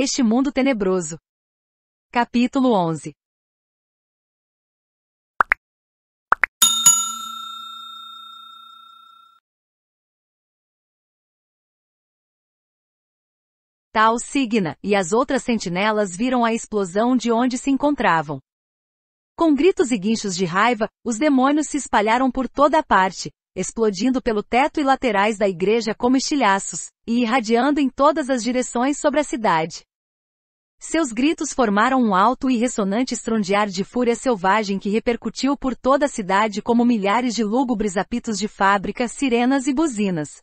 Este mundo tenebroso. Capítulo 11 Tal Signa e as outras sentinelas viram a explosão de onde se encontravam. Com gritos e guinchos de raiva, os demônios se espalharam por toda a parte, explodindo pelo teto e laterais da igreja como estilhaços, e irradiando em todas as direções sobre a cidade. Seus gritos formaram um alto e ressonante estrondear de fúria selvagem que repercutiu por toda a cidade como milhares de lúgubres apitos de fábrica, sirenas e buzinas.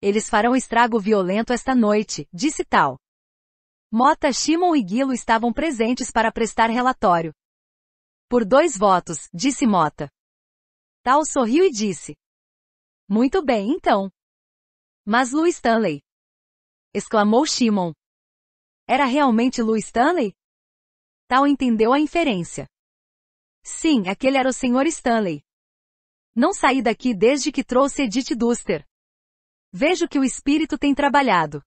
Eles farão estrago violento esta noite, disse Tal. Mota, Shimon e Guilo estavam presentes para prestar relatório. Por dois votos, disse Mota. Tal sorriu e disse: Muito bem, então. Mas Lou Stanley! exclamou Shimon. Era realmente Lou Stanley? Tal entendeu a inferência. Sim, aquele era o Sr. Stanley. Não saí daqui desde que trouxe Edith Duster. Vejo que o espírito tem trabalhado.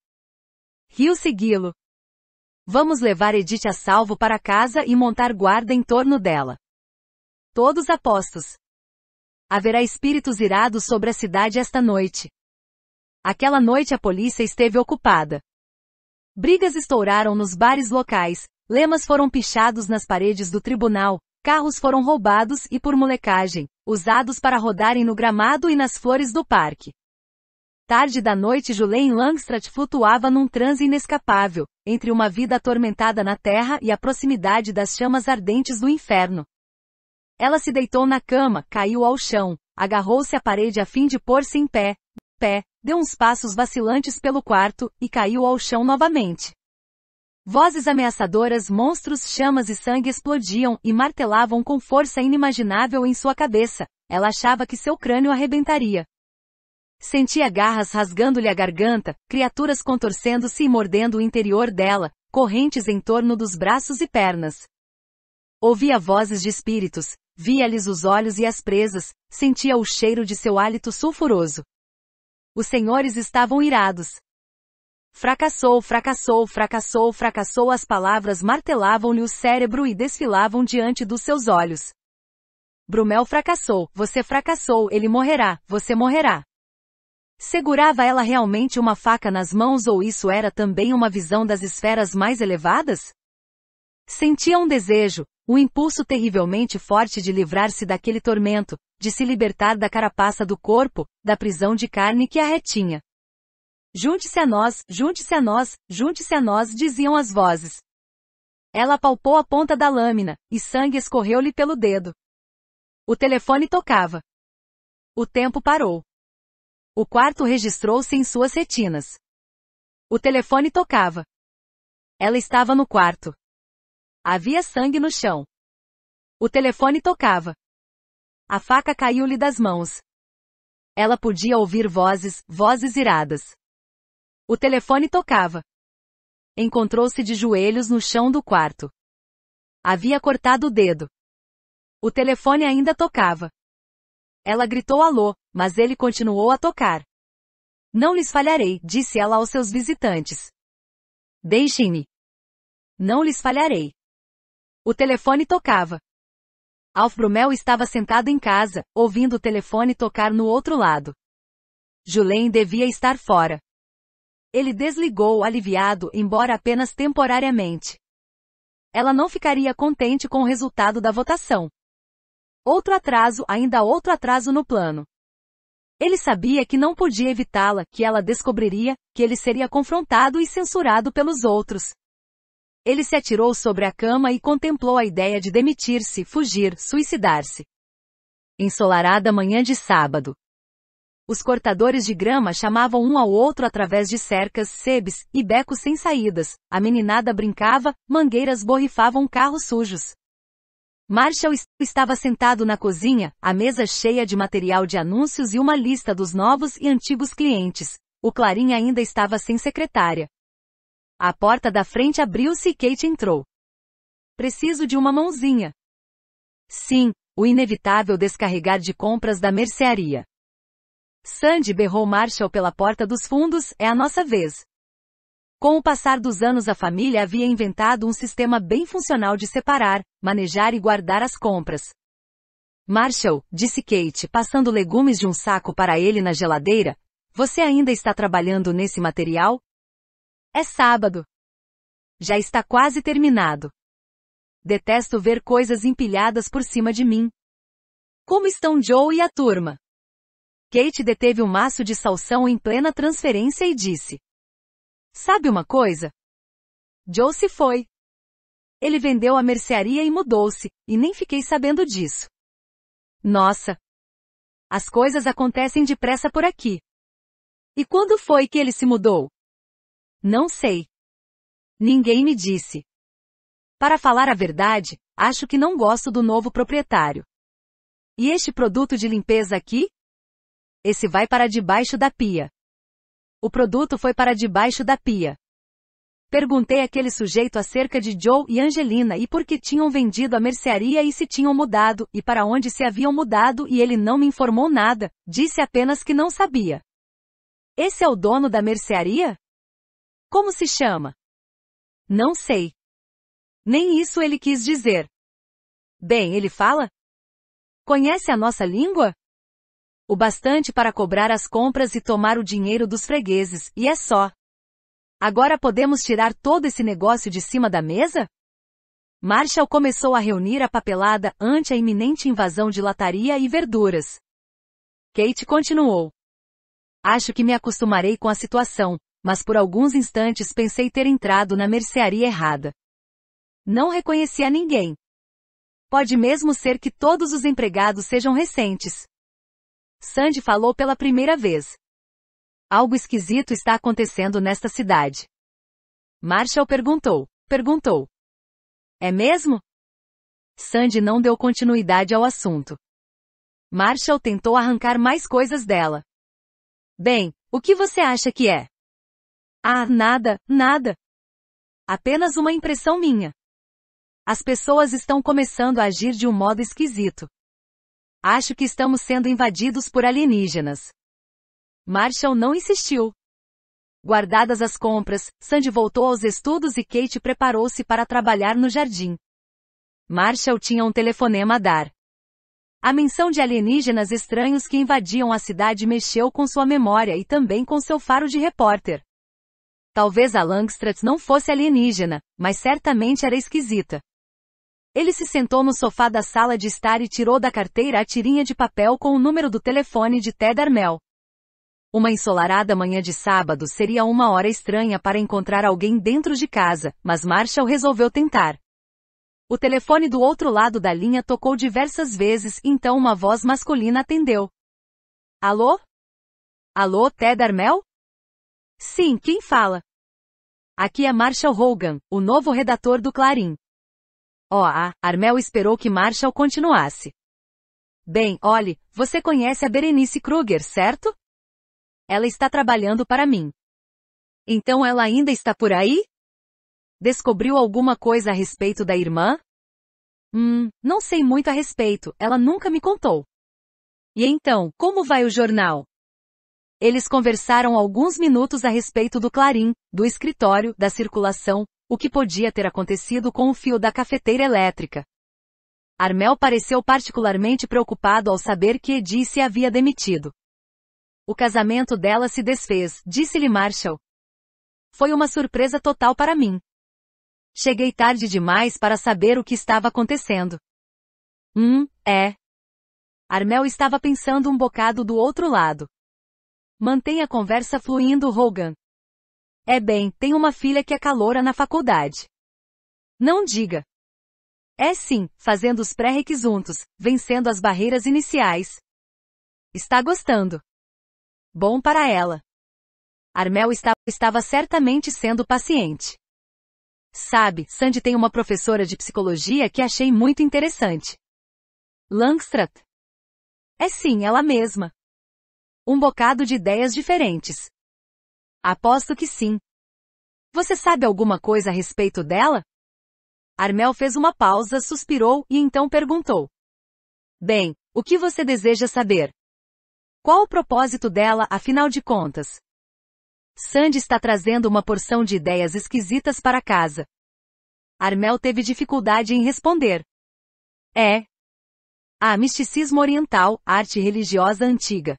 Rio segui-lo. Vamos levar Edith a salvo para casa e montar guarda em torno dela. Todos apostos. Haverá espíritos irados sobre a cidade esta noite. Aquela noite a polícia esteve ocupada. Brigas estouraram nos bares locais, lemas foram pichados nas paredes do tribunal, carros foram roubados e por molecagem, usados para rodarem no gramado e nas flores do parque. Tarde da noite Julien Langstrat flutuava num transe inescapável, entre uma vida atormentada na terra e a proximidade das chamas ardentes do inferno. Ela se deitou na cama, caiu ao chão, agarrou-se à parede a fim de pôr-se em pé, pé, deu uns passos vacilantes pelo quarto, e caiu ao chão novamente. Vozes ameaçadoras, monstros, chamas e sangue explodiam e martelavam com força inimaginável em sua cabeça. Ela achava que seu crânio arrebentaria. Sentia garras rasgando-lhe a garganta, criaturas contorcendo-se e mordendo o interior dela, correntes em torno dos braços e pernas. Ouvia vozes de espíritos, Via-lhes os olhos e as presas, sentia o cheiro de seu hálito sulfuroso. Os senhores estavam irados. Fracassou, fracassou, fracassou, fracassou, as palavras martelavam-lhe o cérebro e desfilavam diante dos seus olhos. Brumel fracassou, você fracassou, ele morrerá, você morrerá. Segurava ela realmente uma faca nas mãos ou isso era também uma visão das esferas mais elevadas? Sentia um desejo, um impulso terrivelmente forte de livrar-se daquele tormento, de se libertar da carapaça do corpo, da prisão de carne que a retinha. Junte-se a nós, junte-se a nós, junte-se a nós, diziam as vozes. Ela palpou a ponta da lâmina, e sangue escorreu-lhe pelo dedo. O telefone tocava. O tempo parou. O quarto registrou-se em suas retinas. O telefone tocava. Ela estava no quarto. Havia sangue no chão. O telefone tocava. A faca caiu-lhe das mãos. Ela podia ouvir vozes, vozes iradas. O telefone tocava. Encontrou-se de joelhos no chão do quarto. Havia cortado o dedo. O telefone ainda tocava. Ela gritou alô, mas ele continuou a tocar. Não lhes falharei, disse ela aos seus visitantes. Deixem-me. Não lhes falharei. O telefone tocava. Alf Brumel estava sentado em casa, ouvindo o telefone tocar no outro lado. Julien devia estar fora. Ele desligou, aliviado, embora apenas temporariamente. Ela não ficaria contente com o resultado da votação. Outro atraso, ainda outro atraso no plano. Ele sabia que não podia evitá-la, que ela descobriria, que ele seria confrontado e censurado pelos outros, ele se atirou sobre a cama e contemplou a ideia de demitir-se, fugir, suicidar-se. Ensolarada manhã de sábado. Os cortadores de grama chamavam um ao outro através de cercas, sebes e becos sem saídas. A meninada brincava, mangueiras borrifavam carros sujos. Marshall estava sentado na cozinha, a mesa cheia de material de anúncios e uma lista dos novos e antigos clientes. O Clarim ainda estava sem secretária. A porta da frente abriu-se e Kate entrou. Preciso de uma mãozinha. Sim, o inevitável descarregar de compras da mercearia. Sandy berrou Marshall pela porta dos fundos, é a nossa vez. Com o passar dos anos a família havia inventado um sistema bem funcional de separar, manejar e guardar as compras. Marshall, disse Kate, passando legumes de um saco para ele na geladeira, você ainda está trabalhando nesse material? É sábado. Já está quase terminado. Detesto ver coisas empilhadas por cima de mim. Como estão Joe e a turma? Kate deteve o um maço de salsão em plena transferência e disse: Sabe uma coisa? Joe se foi. Ele vendeu a mercearia e mudou-se, e nem fiquei sabendo disso. Nossa! As coisas acontecem depressa por aqui. E quando foi que ele se mudou? Não sei. Ninguém me disse. Para falar a verdade, acho que não gosto do novo proprietário. E este produto de limpeza aqui? Esse vai para debaixo da pia. O produto foi para debaixo da pia. Perguntei aquele sujeito acerca de Joe e Angelina e por que tinham vendido a mercearia e se tinham mudado e para onde se haviam mudado e ele não me informou nada, disse apenas que não sabia. Esse é o dono da mercearia? Como se chama? Não sei. Nem isso ele quis dizer. Bem, ele fala? Conhece a nossa língua? O bastante para cobrar as compras e tomar o dinheiro dos fregueses, e é só. Agora podemos tirar todo esse negócio de cima da mesa? Marshall começou a reunir a papelada ante a iminente invasão de lataria e verduras. Kate continuou. Acho que me acostumarei com a situação, mas por alguns instantes pensei ter entrado na mercearia errada. Não reconhecia ninguém. Pode mesmo ser que todos os empregados sejam recentes. Sandy falou pela primeira vez. Algo esquisito está acontecendo nesta cidade. Marshall perguntou. Perguntou. É mesmo? Sandy não deu continuidade ao assunto. Marshall tentou arrancar mais coisas dela. Bem, o que você acha que é? Ah, nada, nada. Apenas uma impressão minha. As pessoas estão começando a agir de um modo esquisito. Acho que estamos sendo invadidos por alienígenas. Marshall não insistiu. Guardadas as compras, Sandy voltou aos estudos e Kate preparou-se para trabalhar no jardim. Marshall tinha um telefonema a dar. A menção de alienígenas estranhos que invadiam a cidade mexeu com sua memória e também com seu faro de repórter. Talvez a Langstrat não fosse alienígena, mas certamente era esquisita. Ele se sentou no sofá da sala de estar e tirou da carteira a tirinha de papel com o número do telefone de Ted Armel. Uma ensolarada manhã de sábado seria uma hora estranha para encontrar alguém dentro de casa, mas Marshall resolveu tentar. O telefone do outro lado da linha tocou diversas vezes, então uma voz masculina atendeu. Alô? Alô, Ted Armel? Sim, quem fala? Aqui é Marshall Hogan, o novo redator do Clarim. Oh, ah, Armel esperou que Marshall continuasse. Bem, olhe, você conhece a Berenice Kruger, certo? Ela está trabalhando para mim. Então ela ainda está por aí? Descobriu alguma coisa a respeito da irmã? Hum, não sei muito a respeito, ela nunca me contou. E então, como vai o jornal? Eles conversaram alguns minutos a respeito do clarim, do escritório, da circulação, o que podia ter acontecido com o fio da cafeteira elétrica. Armel pareceu particularmente preocupado ao saber que Edi se havia demitido. O casamento dela se desfez, disse-lhe Marshall. Foi uma surpresa total para mim. Cheguei tarde demais para saber o que estava acontecendo. Hum, é. Armel estava pensando um bocado do outro lado. Mantenha a conversa fluindo, Hogan. É bem, tem uma filha que é caloura na faculdade. Não diga. É sim, fazendo os pré-requisitos, vencendo as barreiras iniciais. Está gostando. Bom para ela. Armel está, estava certamente sendo paciente. Sabe, Sandy tem uma professora de psicologia que achei muito interessante. Langstrath. É sim, ela mesma. Um bocado de ideias diferentes. Aposto que sim. Você sabe alguma coisa a respeito dela? Armel fez uma pausa, suspirou e então perguntou. Bem, o que você deseja saber? Qual o propósito dela, afinal de contas? Sandy está trazendo uma porção de ideias esquisitas para casa. Armel teve dificuldade em responder. É. a misticismo oriental, arte religiosa antiga.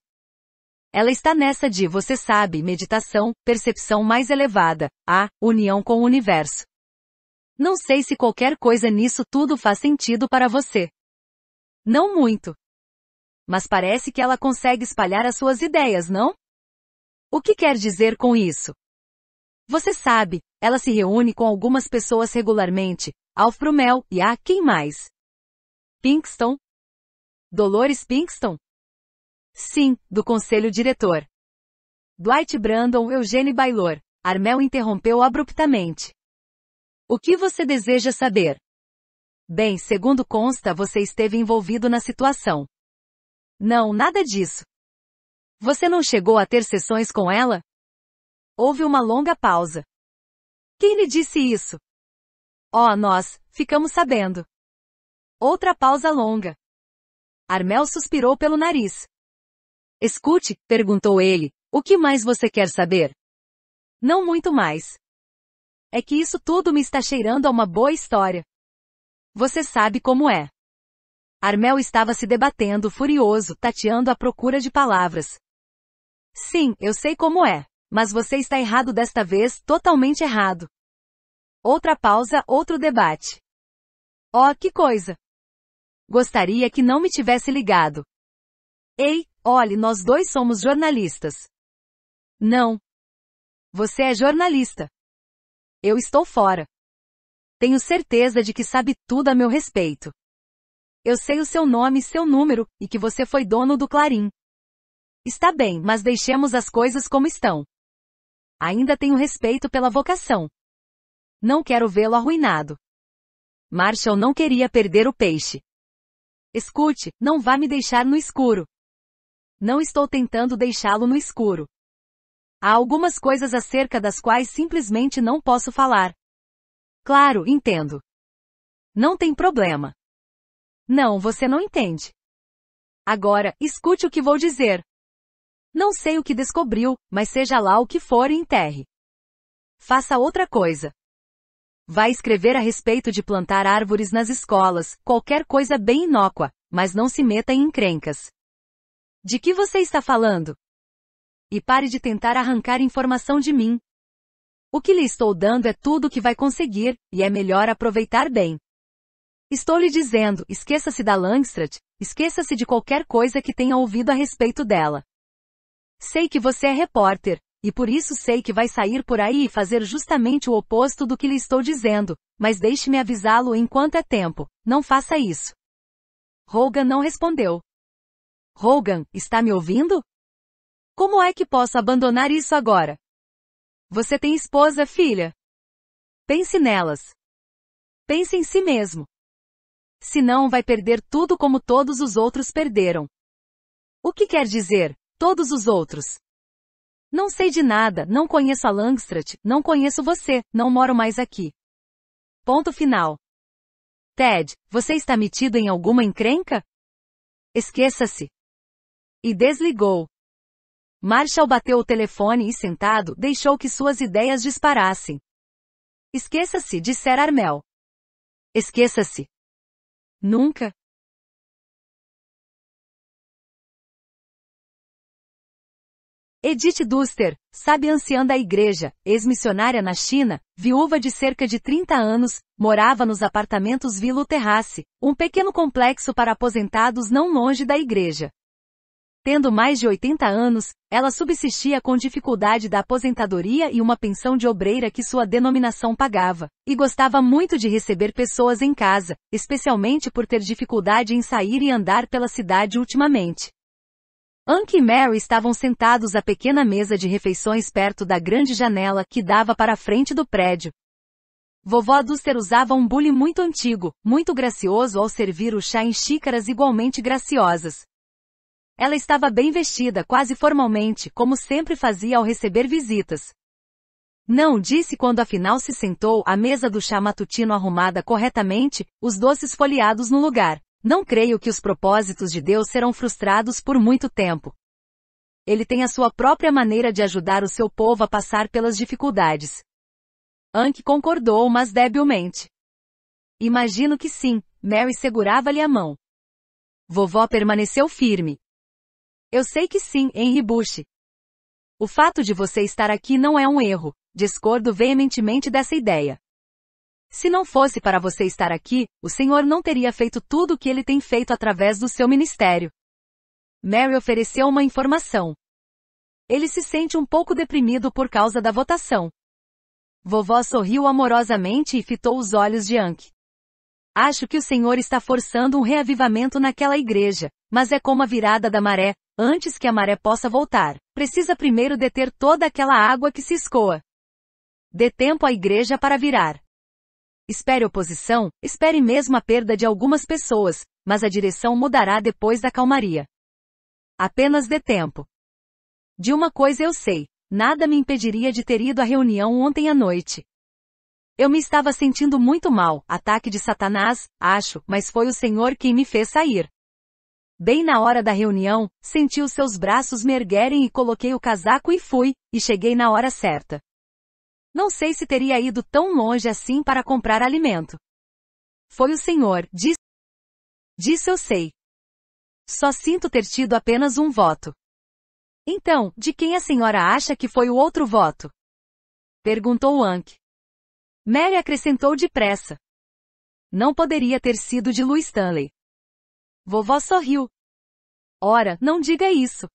Ela está nessa de, você sabe, meditação, percepção mais elevada, a união com o universo. Não sei se qualquer coisa nisso tudo faz sentido para você. Não muito. Mas parece que ela consegue espalhar as suas ideias, não? O que quer dizer com isso? Você sabe, ela se reúne com algumas pessoas regularmente, Alfromel e a quem mais? Pinkston? Dolores Pinkston? Sim, do conselho diretor. Dwight Brandon Eugene Baylor. Armel interrompeu abruptamente. O que você deseja saber? Bem, segundo consta, você esteve envolvido na situação. Não, nada disso. Você não chegou a ter sessões com ela? Houve uma longa pausa. Quem lhe disse isso? Oh, nós, ficamos sabendo. Outra pausa longa. Armel suspirou pelo nariz. Escute, perguntou ele, o que mais você quer saber? Não muito mais. É que isso tudo me está cheirando a uma boa história. Você sabe como é. Armel estava se debatendo, furioso, tateando à procura de palavras. Sim, eu sei como é. Mas você está errado desta vez, totalmente errado. Outra pausa, outro debate. Oh, que coisa! Gostaria que não me tivesse ligado, Ei, olhe, nós dois somos jornalistas. Não. Você é jornalista. Eu estou fora. Tenho certeza de que sabe tudo a meu respeito. Eu sei o seu nome e seu número, e que você foi dono do Clarim. Está bem, mas deixemos as coisas como estão. Ainda tenho respeito pela vocação. Não quero vê-lo arruinado. Marshall não queria perder o peixe. Escute, não vá me deixar no escuro. Não estou tentando deixá-lo no escuro. Há algumas coisas acerca das quais simplesmente não posso falar. Claro, entendo. Não tem problema. Não, você não entende. Agora, escute o que vou dizer. Não sei o que descobriu, mas seja lá o que for e enterre. Faça outra coisa. Vai escrever a respeito de plantar árvores nas escolas, qualquer coisa bem inócua, mas não se meta em encrencas. De que você está falando? E pare de tentar arrancar informação de mim. O que lhe estou dando é tudo o que vai conseguir, e é melhor aproveitar bem. Estou lhe dizendo, esqueça-se da Langstrat, esqueça-se de qualquer coisa que tenha ouvido a respeito dela. Sei que você é repórter, e por isso sei que vai sair por aí e fazer justamente o oposto do que lhe estou dizendo, mas deixe-me avisá-lo enquanto é tempo, não faça isso. Rogan não respondeu. Hogan, está me ouvindo? Como é que posso abandonar isso agora? Você tem esposa, filha? Pense nelas. Pense em si mesmo. Senão vai perder tudo como todos os outros perderam. O que quer dizer, todos os outros? Não sei de nada, não conheço a Langstrat, não conheço você, não moro mais aqui. Ponto final. Ted, você está metido em alguma encrenca? Esqueça-se, e desligou. Marshall bateu o telefone e, sentado, deixou que suas ideias disparassem. Esqueça-se, disser Armel. Esqueça-se. Nunca. Edith Duster, sabe anciã da igreja, ex-missionária na China, viúva de cerca de 30 anos, morava nos apartamentos Vila Terrace, um pequeno complexo para aposentados não longe da igreja. Tendo mais de 80 anos, ela subsistia com dificuldade da aposentadoria e uma pensão de obreira que sua denominação pagava, e gostava muito de receber pessoas em casa, especialmente por ter dificuldade em sair e andar pela cidade ultimamente. Anke e Mary estavam sentados à pequena mesa de refeições perto da grande janela que dava para a frente do prédio. Vovó Duster usava um bule muito antigo, muito gracioso ao servir o chá em xícaras igualmente graciosas, ela estava bem vestida quase formalmente, como sempre fazia ao receber visitas. Não disse quando afinal se sentou à mesa do chá matutino arrumada corretamente, os doces folheados no lugar. Não creio que os propósitos de Deus serão frustrados por muito tempo. Ele tem a sua própria maneira de ajudar o seu povo a passar pelas dificuldades. Anke concordou, mas debilmente. Imagino que sim, Mary segurava-lhe a mão. Vovó permaneceu firme. Eu sei que sim, Henry Bush. O fato de você estar aqui não é um erro, discordo veementemente dessa ideia. Se não fosse para você estar aqui, o senhor não teria feito tudo o que ele tem feito através do seu ministério. Mary ofereceu uma informação. Ele se sente um pouco deprimido por causa da votação. Vovó sorriu amorosamente e fitou os olhos de Anki. Acho que o senhor está forçando um reavivamento naquela igreja, mas é como a virada da maré, Antes que a maré possa voltar, precisa primeiro deter toda aquela água que se escoa. Dê tempo à igreja para virar. Espere oposição, espere mesmo a perda de algumas pessoas, mas a direção mudará depois da calmaria. Apenas dê tempo. De uma coisa eu sei, nada me impediria de ter ido à reunião ontem à noite. Eu me estava sentindo muito mal, ataque de Satanás, acho, mas foi o Senhor quem me fez sair. Bem na hora da reunião, senti os seus braços me erguerem e coloquei o casaco e fui, e cheguei na hora certa. Não sei se teria ido tão longe assim para comprar alimento. Foi o senhor, disse. Disse eu sei. Só sinto ter tido apenas um voto. Então, de quem a senhora acha que foi o outro voto? Perguntou Ank. Mary acrescentou depressa. Não poderia ter sido de Louis Stanley. Vovó sorriu. Ora, não diga isso.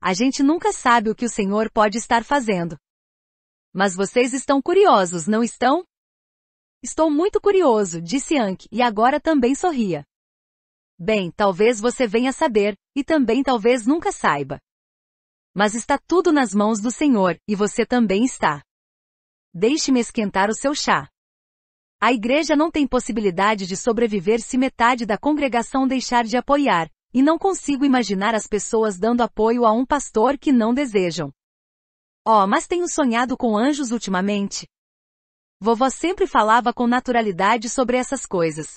A gente nunca sabe o que o senhor pode estar fazendo. Mas vocês estão curiosos, não estão? Estou muito curioso, disse Ank, e agora também sorria. Bem, talvez você venha saber, e também talvez nunca saiba. Mas está tudo nas mãos do senhor, e você também está. Deixe-me esquentar o seu chá. A igreja não tem possibilidade de sobreviver se metade da congregação deixar de apoiar, e não consigo imaginar as pessoas dando apoio a um pastor que não desejam. Oh, mas tenho sonhado com anjos ultimamente. Vovó sempre falava com naturalidade sobre essas coisas.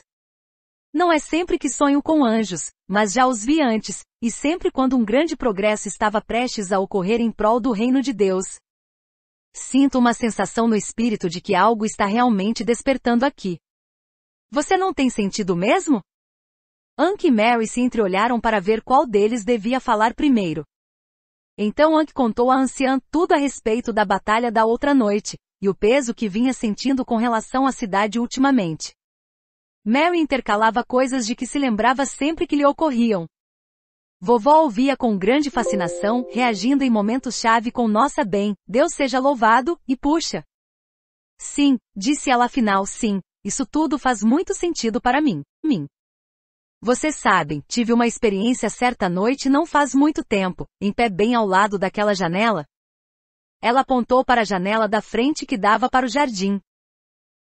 Não é sempre que sonho com anjos, mas já os vi antes, e sempre quando um grande progresso estava prestes a ocorrer em prol do reino de Deus, Sinto uma sensação no espírito de que algo está realmente despertando aqui. Você não tem sentido mesmo? Ank e Mary se entreolharam para ver qual deles devia falar primeiro. Então Ank contou a anciã tudo a respeito da batalha da outra noite, e o peso que vinha sentindo com relação à cidade ultimamente. Mary intercalava coisas de que se lembrava sempre que lhe ocorriam, Vovó ouvia com grande fascinação, reagindo em momentos-chave com nossa bem, Deus seja louvado, e puxa. Sim, disse ela afinal, sim, isso tudo faz muito sentido para mim, mim. Vocês sabem, tive uma experiência certa noite não faz muito tempo, em pé bem ao lado daquela janela. Ela apontou para a janela da frente que dava para o jardim.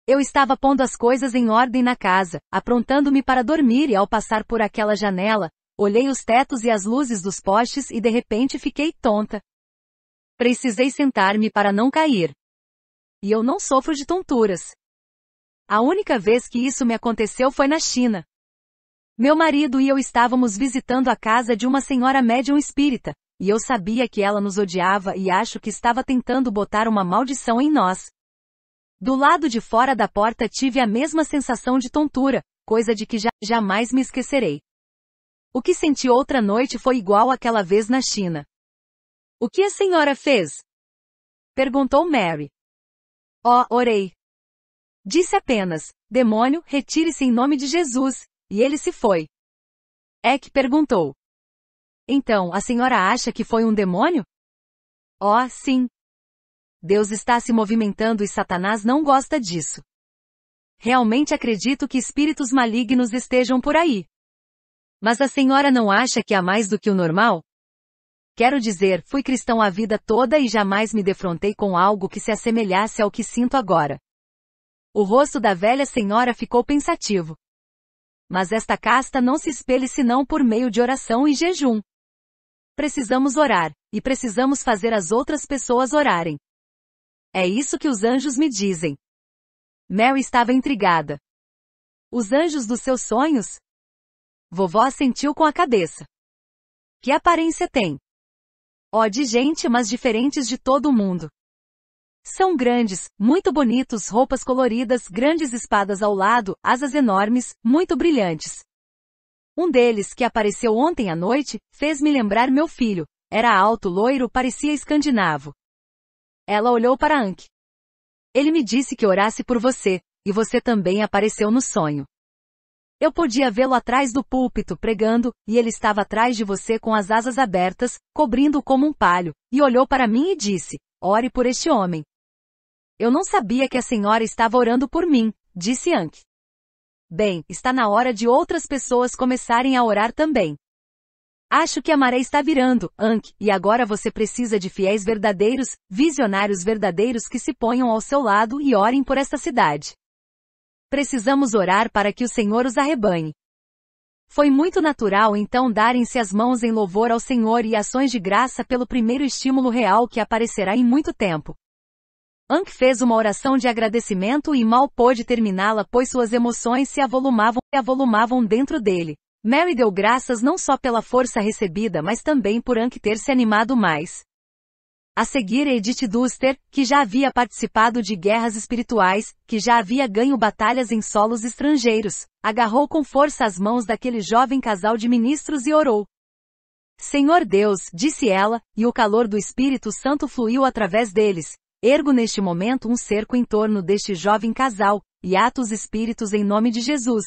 Eu estava pondo as coisas em ordem na casa, aprontando-me para dormir e ao passar por aquela janela, Olhei os tetos e as luzes dos postes e de repente fiquei tonta. Precisei sentar-me para não cair. E eu não sofro de tonturas. A única vez que isso me aconteceu foi na China. Meu marido e eu estávamos visitando a casa de uma senhora médium espírita, e eu sabia que ela nos odiava e acho que estava tentando botar uma maldição em nós. Do lado de fora da porta tive a mesma sensação de tontura, coisa de que já, jamais me esquecerei. O que senti outra noite foi igual àquela vez na China. O que a senhora fez? Perguntou Mary. Oh, orei. Disse apenas, demônio, retire-se em nome de Jesus, e ele se foi. Eck perguntou. Então, a senhora acha que foi um demônio? Oh, sim. Deus está se movimentando e Satanás não gosta disso. Realmente acredito que espíritos malignos estejam por aí. Mas a senhora não acha que há mais do que o normal? Quero dizer, fui cristão a vida toda e jamais me defrontei com algo que se assemelhasse ao que sinto agora. O rosto da velha senhora ficou pensativo. Mas esta casta não se espelhe senão por meio de oração e jejum. Precisamos orar, e precisamos fazer as outras pessoas orarem. É isso que os anjos me dizem. Mary estava intrigada. Os anjos dos seus sonhos? Vovó assentiu com a cabeça. Que aparência tem? Ó de gente, mas diferentes de todo mundo. São grandes, muito bonitos, roupas coloridas, grandes espadas ao lado, asas enormes, muito brilhantes. Um deles, que apareceu ontem à noite, fez-me lembrar meu filho. Era alto, loiro, parecia escandinavo. Ela olhou para Anki. Ele me disse que orasse por você, e você também apareceu no sonho. Eu podia vê-lo atrás do púlpito pregando, e ele estava atrás de você com as asas abertas, cobrindo-o como um palho, e olhou para mim e disse: Ore por este homem. Eu não sabia que a senhora estava orando por mim, disse Anke. Bem, está na hora de outras pessoas começarem a orar também. Acho que a maré está virando, Anke, e agora você precisa de fiéis verdadeiros, visionários verdadeiros que se ponham ao seu lado e orem por esta cidade. Precisamos orar para que o Senhor os arrebanhe. Foi muito natural então darem-se as mãos em louvor ao Senhor e ações de graça pelo primeiro estímulo real que aparecerá em muito tempo. Ank fez uma oração de agradecimento e mal pôde terminá-la pois suas emoções se avolumavam e avolumavam dentro dele. Mary deu graças não só pela força recebida mas também por Ank ter se animado mais. A seguir Edith Duster, que já havia participado de guerras espirituais, que já havia ganho batalhas em solos estrangeiros, agarrou com força as mãos daquele jovem casal de ministros e orou. Senhor Deus, disse ela, e o calor do Espírito Santo fluiu através deles. Ergo neste momento um cerco em torno deste jovem casal, e ato os espíritos em nome de Jesus.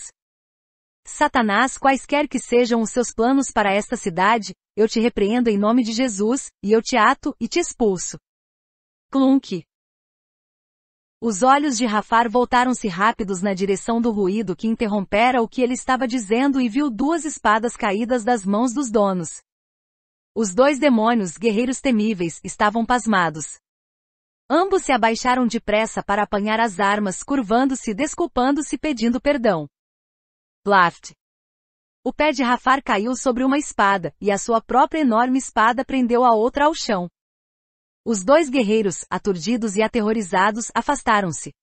Satanás, quaisquer que sejam os seus planos para esta cidade, eu te repreendo em nome de Jesus, e eu te ato e te expulso. Clunk. Os olhos de Rafar voltaram-se rápidos na direção do ruído que interrompera o que ele estava dizendo e viu duas espadas caídas das mãos dos donos. Os dois demônios, guerreiros temíveis, estavam pasmados. Ambos se abaixaram depressa para apanhar as armas, curvando-se, desculpando-se, pedindo perdão. Laft. O pé de Rafar caiu sobre uma espada, e a sua própria enorme espada prendeu a outra ao chão. Os dois guerreiros, aturdidos e aterrorizados, afastaram-se.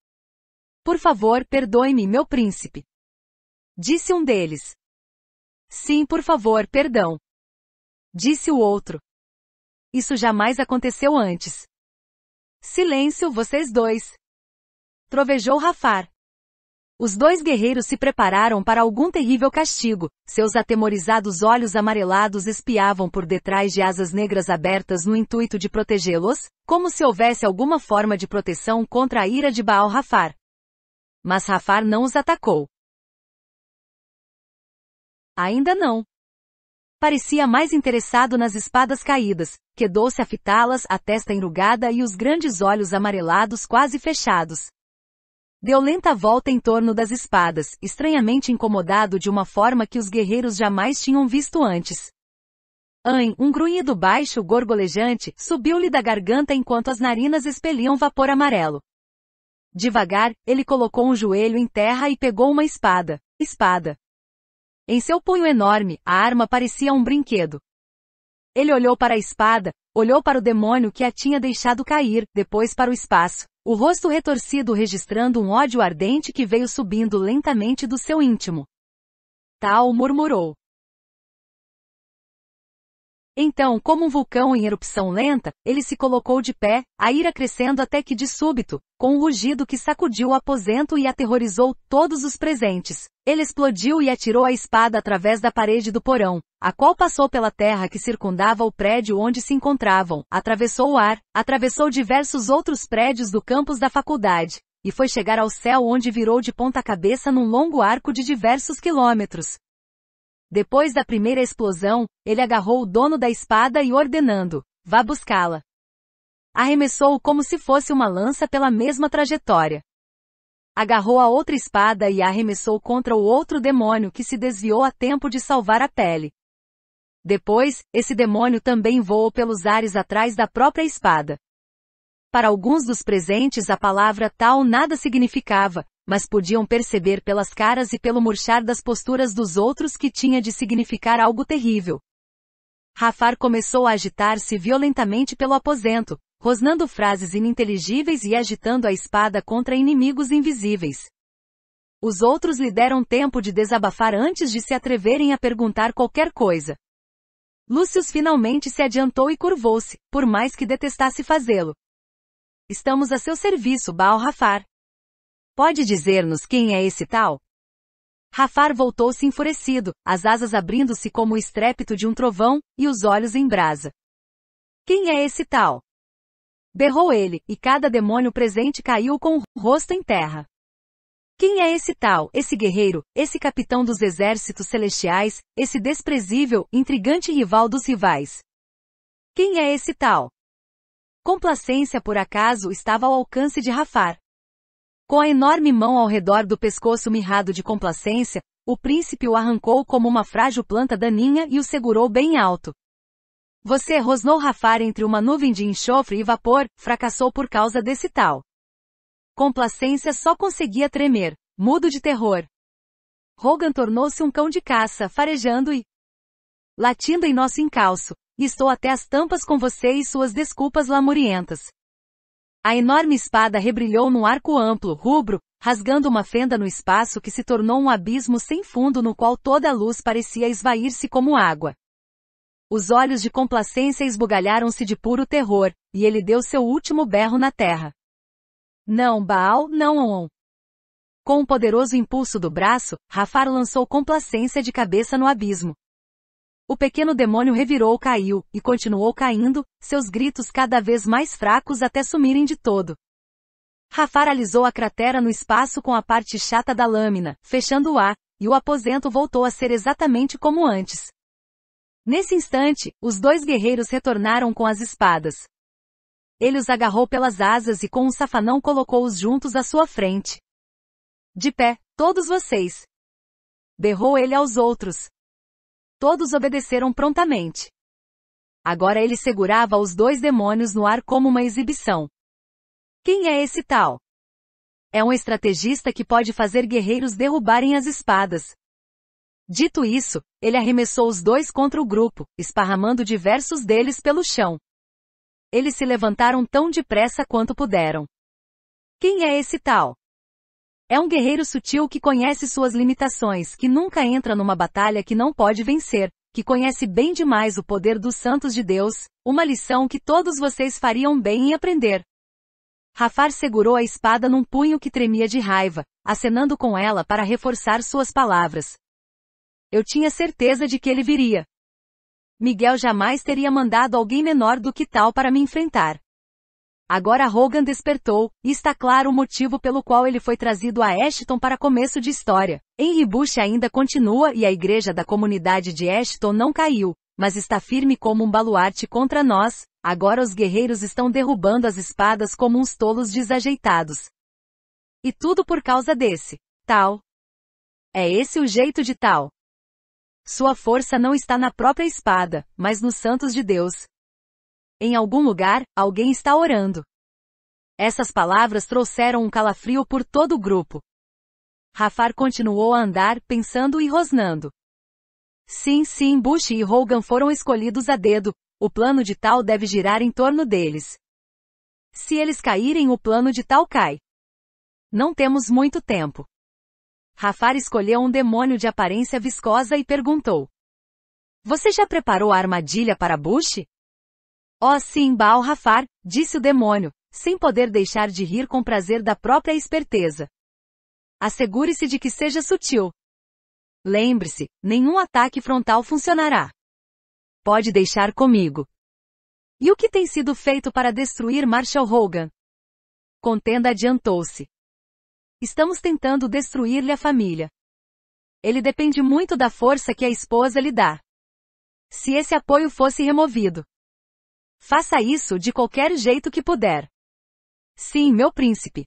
Por favor, perdoe-me, meu príncipe. Disse um deles. Sim, por favor, perdão. Disse o outro. Isso jamais aconteceu antes. Silêncio, vocês dois. Trovejou Rafar. Os dois guerreiros se prepararam para algum terrível castigo. Seus atemorizados olhos amarelados espiavam por detrás de asas negras abertas no intuito de protegê-los, como se houvesse alguma forma de proteção contra a ira de Baal Rafar. Mas Rafar não os atacou. Ainda não. Parecia mais interessado nas espadas caídas, quedou-se a fitá-las, a testa enrugada e os grandes olhos amarelados quase fechados. Deu lenta volta em torno das espadas, estranhamente incomodado de uma forma que os guerreiros jamais tinham visto antes. Ain, um grunhido baixo gorgolejante, subiu-lhe da garganta enquanto as narinas expeliam vapor amarelo. Devagar, ele colocou um joelho em terra e pegou uma espada. Espada. Em seu punho enorme, a arma parecia um brinquedo. Ele olhou para a espada, olhou para o demônio que a tinha deixado cair, depois para o espaço. O rosto retorcido registrando um ódio ardente que veio subindo lentamente do seu íntimo. Tal murmurou. Então, como um vulcão em erupção lenta, ele se colocou de pé, a ira crescendo até que de súbito, com um rugido que sacudiu o aposento e aterrorizou todos os presentes, ele explodiu e atirou a espada através da parede do porão, a qual passou pela terra que circundava o prédio onde se encontravam, atravessou o ar, atravessou diversos outros prédios do campus da faculdade, e foi chegar ao céu onde virou de ponta cabeça num longo arco de diversos quilômetros, depois da primeira explosão, ele agarrou o dono da espada e ordenando, vá buscá-la. arremessou como se fosse uma lança pela mesma trajetória. Agarrou a outra espada e a arremessou contra o outro demônio que se desviou a tempo de salvar a pele. Depois, esse demônio também voou pelos ares atrás da própria espada. Para alguns dos presentes a palavra tal nada significava, mas podiam perceber pelas caras e pelo murchar das posturas dos outros que tinha de significar algo terrível. Rafar começou a agitar-se violentamente pelo aposento, rosnando frases ininteligíveis e agitando a espada contra inimigos invisíveis. Os outros lhe deram tempo de desabafar antes de se atreverem a perguntar qualquer coisa. Lúcius finalmente se adiantou e curvou-se, por mais que detestasse fazê-lo. Estamos a seu serviço, Baal Rafar, Pode dizer-nos quem é esse tal? Rafar voltou-se enfurecido, as asas abrindo-se como o estrépito de um trovão, e os olhos em brasa. Quem é esse tal? Berrou ele, e cada demônio presente caiu com o rosto em terra. Quem é esse tal, esse guerreiro, esse capitão dos exércitos celestiais, esse desprezível, intrigante rival dos rivais? Quem é esse tal? Complacência por acaso estava ao alcance de Rafar. Com a enorme mão ao redor do pescoço mirrado de complacência, o príncipe o arrancou como uma frágil planta daninha e o segurou bem alto. Você rosnou rafar entre uma nuvem de enxofre e vapor, fracassou por causa desse tal. Complacência só conseguia tremer, mudo de terror. Rogan tornou-se um cão de caça, farejando e latindo em nosso encalço. Estou até as tampas com você e suas desculpas lamurientas. A enorme espada rebrilhou num arco amplo, rubro, rasgando uma fenda no espaço que se tornou um abismo sem fundo no qual toda a luz parecia esvair-se como água. Os olhos de complacência esbugalharam-se de puro terror, e ele deu seu último berro na terra. Não, Baal, não, On. Com um poderoso impulso do braço, Rafar lançou complacência de cabeça no abismo, o pequeno demônio revirou, caiu, e continuou caindo, seus gritos cada vez mais fracos até sumirem de todo. Rafar alisou a cratera no espaço com a parte chata da lâmina, fechando o ar, e o aposento voltou a ser exatamente como antes. Nesse instante, os dois guerreiros retornaram com as espadas. Ele os agarrou pelas asas e com um safanão colocou-os juntos à sua frente. De pé, todos vocês! Berrou ele aos outros, Todos obedeceram prontamente. Agora ele segurava os dois demônios no ar como uma exibição. Quem é esse tal? É um estrategista que pode fazer guerreiros derrubarem as espadas. Dito isso, ele arremessou os dois contra o grupo, esparramando diversos deles pelo chão. Eles se levantaram tão depressa quanto puderam. Quem é esse tal? É um guerreiro sutil que conhece suas limitações, que nunca entra numa batalha que não pode vencer, que conhece bem demais o poder dos santos de Deus, uma lição que todos vocês fariam bem em aprender. Rafar segurou a espada num punho que tremia de raiva, acenando com ela para reforçar suas palavras. Eu tinha certeza de que ele viria. Miguel jamais teria mandado alguém menor do que tal para me enfrentar. Agora Hogan despertou, e está claro o motivo pelo qual ele foi trazido a Ashton para começo de história. Henry Bush ainda continua e a igreja da comunidade de Ashton não caiu, mas está firme como um baluarte contra nós, agora os guerreiros estão derrubando as espadas como uns tolos desajeitados. E tudo por causa desse. Tal. É esse o jeito de tal. Sua força não está na própria espada, mas nos santos de Deus, em algum lugar, alguém está orando. Essas palavras trouxeram um calafrio por todo o grupo. Rafar continuou a andar, pensando e rosnando. Sim, sim, Bush e Hogan foram escolhidos a dedo, o plano de tal deve girar em torno deles. Se eles caírem, o plano de tal cai. Não temos muito tempo. Rafar escolheu um demônio de aparência viscosa e perguntou. Você já preparou a armadilha para Bush? Oh Simbal Rafar, disse o demônio, sem poder deixar de rir com prazer da própria esperteza. Assegure-se de que seja sutil. Lembre-se, nenhum ataque frontal funcionará. Pode deixar comigo. E o que tem sido feito para destruir Marshall Hogan? Contenda adiantou-se. Estamos tentando destruir-lhe a família. Ele depende muito da força que a esposa lhe dá. Se esse apoio fosse removido, Faça isso de qualquer jeito que puder. Sim, meu príncipe.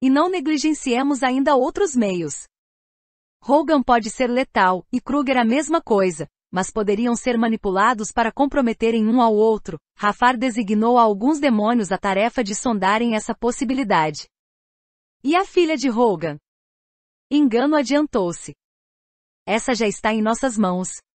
E não negligenciemos ainda outros meios. Hogan pode ser letal, e Kruger a mesma coisa, mas poderiam ser manipulados para comprometerem um ao outro. Rafar designou a alguns demônios a tarefa de sondarem essa possibilidade. E a filha de Hogan? Engano adiantou-se. Essa já está em nossas mãos.